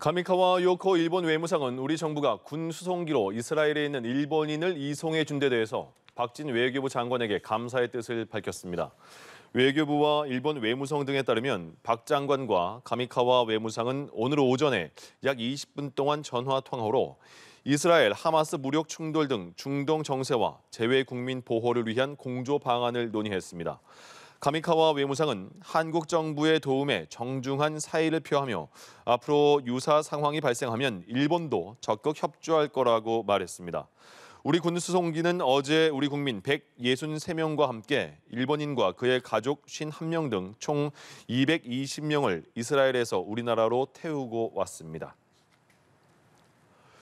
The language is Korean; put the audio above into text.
가미카와 요코 일본 외무상은 우리 정부가 군 수송기로 이스라엘에 있는 일본인을 이송해 준 데 대해서 박진 외교부 장관에게 감사의 뜻을 밝혔습니다. 외교부와 일본 외무성 등에 따르면 박 장관과 가미카와 외무상은 오늘 오전에 약 20분 동안 전화 통화로 이스라엘 하마스 무력 충돌 등 중동 정세와 재외 국민 보호를 위한 공조 방안을 논의했습니다. 가미카와 외무상은 한국 정부의 도움에 정중한 사의를 표하며 앞으로 유사 상황이 발생하면 일본도 적극 협조할 거라고 말했습니다. 우리 군 수송기는 어제 우리 국민 163명과 함께 일본인과 그의 가족 51명 등 총 220명을 이스라엘에서 우리나라로 태우고 왔습니다.